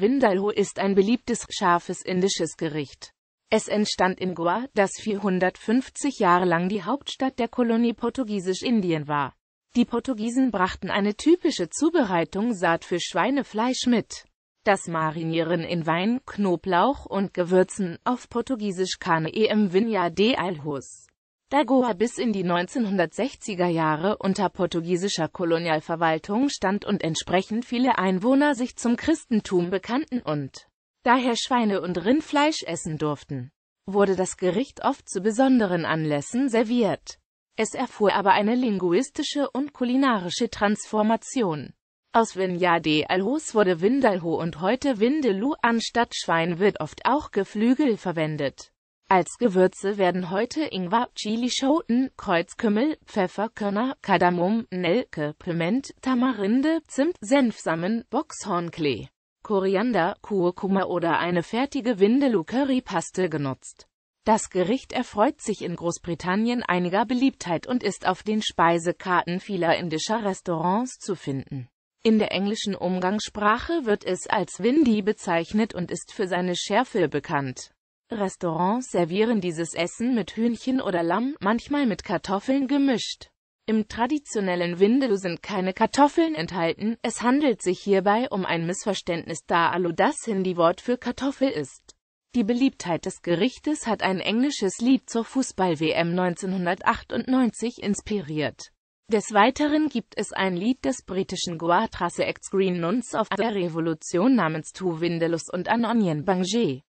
Vindalho ist ein beliebtes, scharfes indisches Gericht. Es entstand in Goa, das 450 Jahre lang die Hauptstadt der Kolonie Portugiesisch-Indien war. Die Portugiesen brachten eine typische Zubereitung Saat für Schweinefleisch mit. Das Marinieren in Wein, Knoblauch und Gewürzen, auf Portugiesisch Carne em Vinha de Alhos. Da Goa bis in die 1960er Jahre unter portugiesischer Kolonialverwaltung stand und entsprechend viele Einwohner sich zum Christentum bekannten und daher Schweine- und Rindfleisch essen durften, wurde das Gericht oft zu besonderen Anlässen serviert. Es erfuhr aber eine linguistische und kulinarische Transformation. Aus Vinjade Alhos wurde Windalho und heute Windeloo anstatt Schwein wird oft auch Geflügel verwendet. Als Gewürze werden heute Ingwer, Chilischoten, Kreuzkümmel, Pfefferkörner, Kardamom, Nelke, Piment, Tamarinde, Zimt, Senfsamen, Boxhornklee, Koriander, Kurkuma oder eine fertige Vindaloo-Currypaste genutzt. Das Gericht erfreut sich in Großbritannien einiger Beliebtheit und ist auf den Speisekarten vieler indischer Restaurants zu finden. In der englischen Umgangssprache wird es als Windy bezeichnet und ist für seine Schärfe bekannt. Restaurants servieren dieses Essen mit Hühnchen oder Lamm, manchmal mit Kartoffeln gemischt. Im traditionellen Vindaloo sind keine Kartoffeln enthalten, es handelt sich hierbei um ein Missverständnis, da Alu das Hindi-Wort für Kartoffel ist. Die Beliebtheit des Gerichtes hat ein englisches Lied zur Fußball-WM 1998 inspiriert. Des Weiteren gibt es ein Lied des britischen Goatrasse ex Green Nuns auf der Revolution namens Two Windelus und an Onion Bangé.